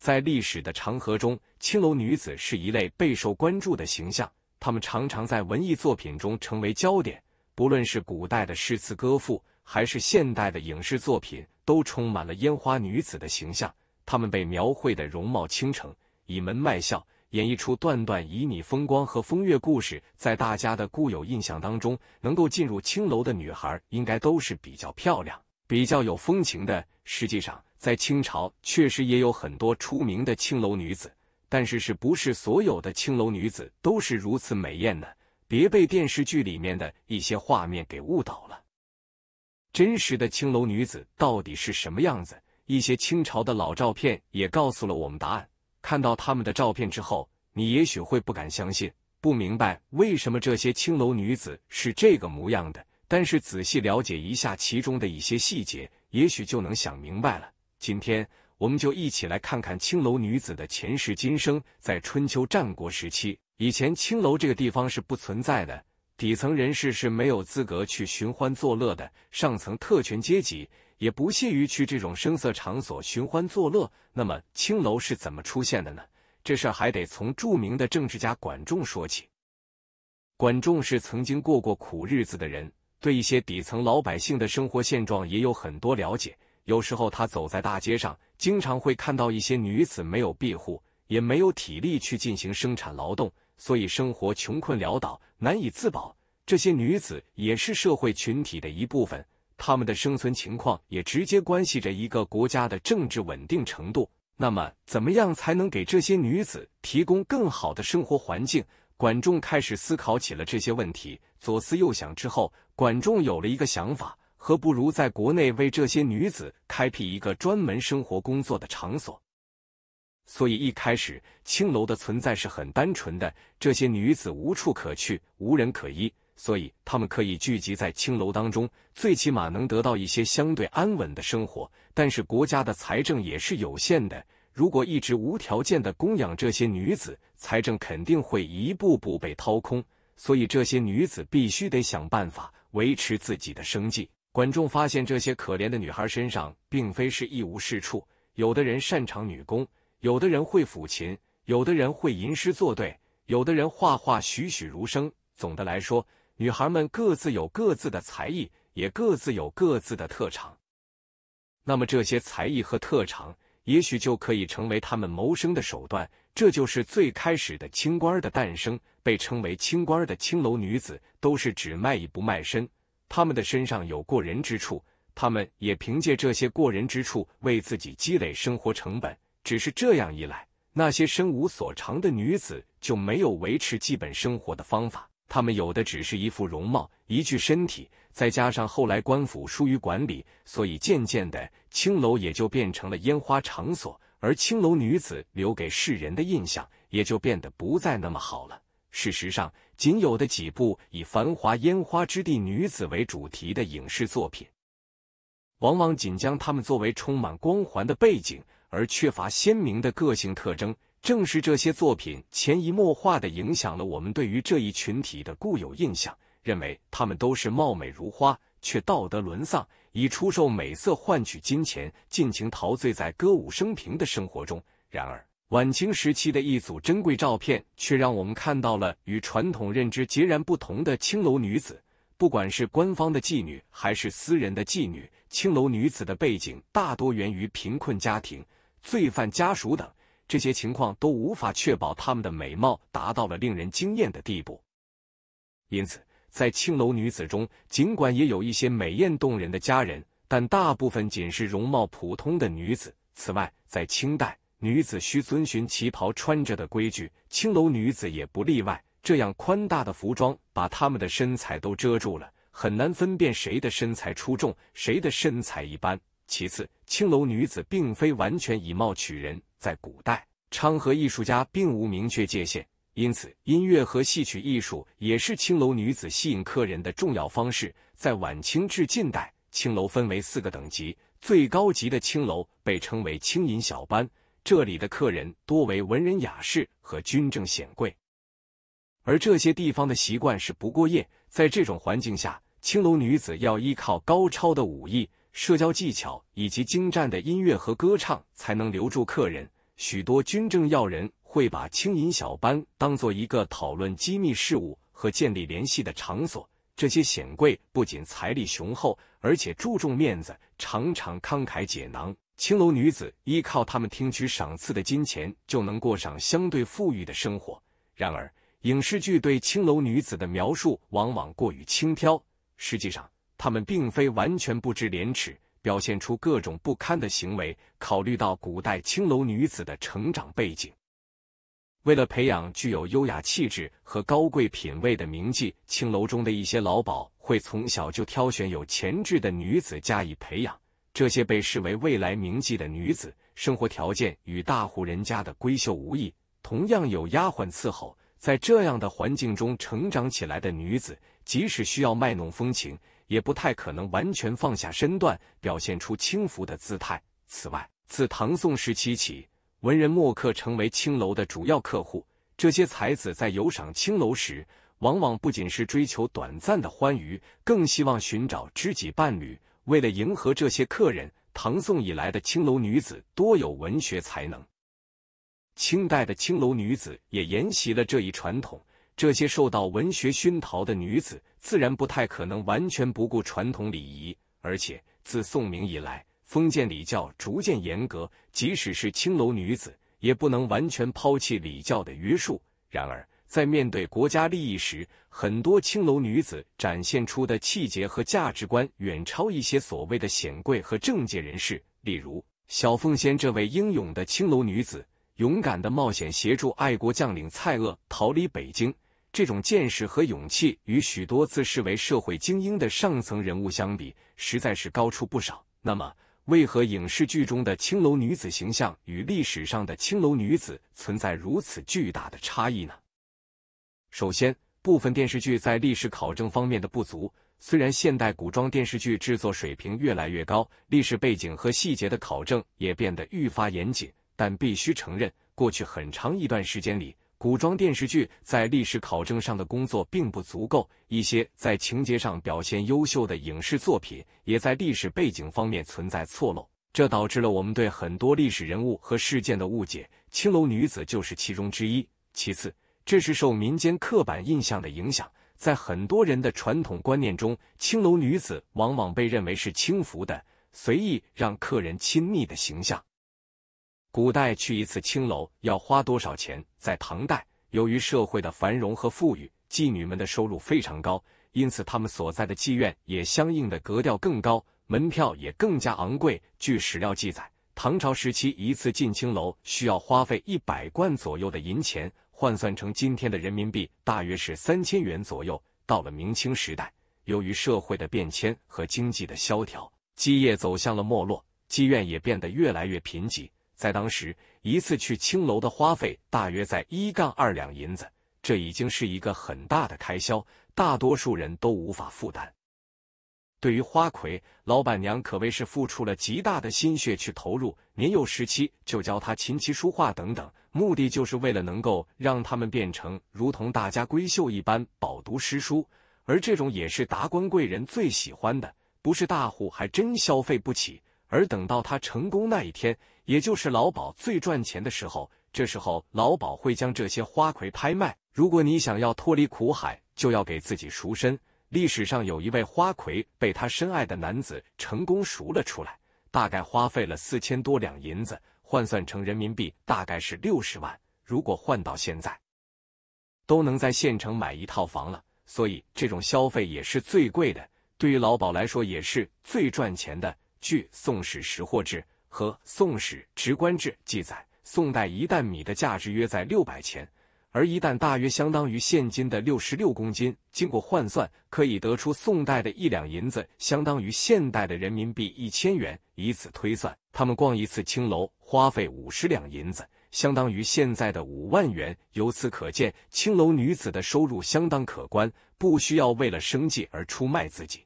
在历史的长河中，青楼女子是一类备受关注的形象。她们常常在文艺作品中成为焦点，不论是古代的诗词歌赋，还是现代的影视作品，都充满了烟花女子的形象。她们被描绘的容貌倾城，倚门卖笑，演绎出段段旖旎风光和风月故事。在大家的固有印象当中，能够进入青楼的女孩应该都是比较漂亮、比较有风情的。实际上，在清朝确实也有很多出名的青楼女子，但是是不是所有的青楼女子都是如此美艳呢？别被电视剧里面的一些画面给误导了。真实的青楼女子到底是什么样子？一些清朝的老照片也告诉了我们答案。看到他们的照片之后，你也许会不敢相信，不明白为什么这些青楼女子是这个模样的。但是仔细了解一下其中的一些细节，也许就能想明白了。今天，我们就一起来看看青楼女子的前世今生。在春秋战国时期以前，青楼这个地方是不存在的，底层人士是没有资格去寻欢作乐的，上层特权阶级也不屑于去这种声色场所寻欢作乐。那么，青楼是怎么出现的呢？这事儿还得从著名的政治家管仲说起。管仲是曾经过过苦日子的人，对一些底层老百姓的生活现状也有很多了解。有时候，他走在大街上，经常会看到一些女子没有庇护，也没有体力去进行生产劳动，所以生活穷困潦倒，难以自保。这些女子也是社会群体的一部分，她们的生存情况也直接关系着一个国家的政治稳定程度。那么，怎么样才能给这些女子提供更好的生活环境？管仲开始思考起了这些问题。左思右想之后，管仲有了一个想法。何不如在国内为这些女子开辟一个专门生活工作的场所？所以一开始青楼的存在是很单纯的，这些女子无处可去，无人可依，所以她们可以聚集在青楼当中，最起码能得到一些相对安稳的生活。但是国家的财政也是有限的，如果一直无条件的供养这些女子，财政肯定会一步步被掏空。所以这些女子必须得想办法维持自己的生计。管仲发现，这些可怜的女孩身上并非是一无是处。有的人擅长女工，有的人会抚琴，有的人会吟诗作对，有的人画画栩栩如生。总的来说，女孩们各自有各自的才艺，也各自有各自的特长。那么，这些才艺和特长，也许就可以成为他们谋生的手段。这就是最开始的清官的诞生。被称为清官的青楼女子，都是只卖艺不卖身。他们的身上有过人之处，他们也凭借这些过人之处为自己积累生活成本。只是这样一来，那些身无所长的女子就没有维持基本生活的方法。她们有的只是一副容貌，一具身体，再加上后来官府疏于管理，所以渐渐的，青楼也就变成了烟花场所，而青楼女子留给世人的印象也就变得不再那么好了。事实上，仅有的几部以繁华烟花之地女子为主题的影视作品，往往仅将她们作为充满光环的背景，而缺乏鲜明的个性特征。正是这些作品潜移默化的影响了我们对于这一群体的固有印象，认为她们都是貌美如花，却道德沦丧，以出售美色换取金钱，尽情陶醉在歌舞升平的生活中。然而，晚清时期的一组珍贵照片，却让我们看到了与传统认知截然不同的青楼女子。不管是官方的妓女，还是私人的妓女，青楼女子的背景大多源于贫困家庭、罪犯家属等，这些情况都无法确保她们的美貌达到了令人惊艳的地步。因此，在青楼女子中，尽管也有一些美艳动人的佳人，但大部分仅是容貌普通的女子。此外，在清代。女子需遵循旗袍穿着的规矩，青楼女子也不例外。这样宽大的服装把她们的身材都遮住了，很难分辨谁的身材出众，谁的身材一般。其次，青楼女子并非完全以貌取人，在古代，昌河艺术家并无明确界限，因此音乐和戏曲艺术也是青楼女子吸引客人的重要方式。在晚清至近代，青楼分为四个等级，最高级的青楼被称为“青银小班”。这里的客人多为文人雅士和军政显贵，而这些地方的习惯是不过夜。在这种环境下，青楼女子要依靠高超的武艺、社交技巧以及精湛的音乐和歌唱，才能留住客人。许多军政要人会把青银小班当做一个讨论机密事务和建立联系的场所。这些显贵不仅财力雄厚，而且注重面子，常常慷慨解囊。青楼女子依靠他们听取赏赐的金钱，就能过上相对富裕的生活。然而，影视剧对青楼女子的描述往往过于轻佻。实际上，她们并非完全不知廉耻，表现出各种不堪的行为。考虑到古代青楼女子的成长背景，为了培养具有优雅气质和高贵品味的名妓，青楼中的一些老鸨会从小就挑选有潜质的女子加以培养。这些被视为未来名妓的女子，生活条件与大户人家的闺秀无异，同样有丫鬟伺候。在这样的环境中成长起来的女子，即使需要卖弄风情，也不太可能完全放下身段，表现出轻浮的姿态。此外，自唐宋时期起，文人墨客成为青楼的主要客户。这些才子在游赏青楼时，往往不仅是追求短暂的欢愉，更希望寻找知己伴侣。为了迎合这些客人，唐宋以来的青楼女子多有文学才能，清代的青楼女子也沿袭了这一传统。这些受到文学熏陶的女子，自然不太可能完全不顾传统礼仪。而且自宋明以来，封建礼教逐渐严格，即使是青楼女子，也不能完全抛弃礼教的约束。然而，在面对国家利益时，很多青楼女子展现出的气节和价值观远超一些所谓的显贵和政界人士。例如，小凤仙这位英勇的青楼女子，勇敢的冒险协助爱国将领蔡锷逃离北京，这种见识和勇气与许多自视为社会精英的上层人物相比，实在是高出不少。那么，为何影视剧中的青楼女子形象与历史上的青楼女子存在如此巨大的差异呢？首先，部分电视剧在历史考证方面的不足。虽然现代古装电视剧制作水平越来越高，历史背景和细节的考证也变得愈发严谨，但必须承认，过去很长一段时间里，古装电视剧在历史考证上的工作并不足够。一些在情节上表现优秀的影视作品，也在历史背景方面存在错漏，这导致了我们对很多历史人物和事件的误解。青楼女子就是其中之一。其次，这是受民间刻板印象的影响，在很多人的传统观念中，青楼女子往往被认为是轻浮的、随意让客人亲密的形象。古代去一次青楼要花多少钱？在唐代，由于社会的繁荣和富裕，妓女们的收入非常高，因此他们所在的妓院也相应的格调更高，门票也更加昂贵。据史料记载，唐朝时期一次进青楼需要花费一百贯左右的银钱。换算成今天的人民币，大约是三千元左右。到了明清时代，由于社会的变迁和经济的萧条，基业走向了没落，妓院也变得越来越贫瘠。在当时，一次去青楼的花费大约在一杠二两银子，这已经是一个很大的开销，大多数人都无法负担。对于花魁，老板娘可谓是付出了极大的心血去投入。年幼时期就教她琴棋书画等等，目的就是为了能够让他们变成如同大家闺秀一般，饱读诗书。而这种也是达官贵人最喜欢的，不是大户还真消费不起。而等到他成功那一天，也就是老鸨最赚钱的时候。这时候老鸨会将这些花魁拍卖。如果你想要脱离苦海，就要给自己赎身。历史上有一位花魁被他深爱的男子成功赎了出来，大概花费了四千多两银子，换算成人民币大概是六十万。如果换到现在，都能在县城买一套房了。所以这种消费也是最贵的，对于劳保来说也是最赚钱的。据《宋史识货志》和《宋史直观志》记载，宋代一担米的价值约在六百钱。而一旦大约相当于现金的六十六公斤，经过换算，可以得出宋代的一两银子相当于现代的人民币一千元。以此推算，他们逛一次青楼花费五十两银子，相当于现在的五万元。由此可见，青楼女子的收入相当可观，不需要为了生计而出卖自己。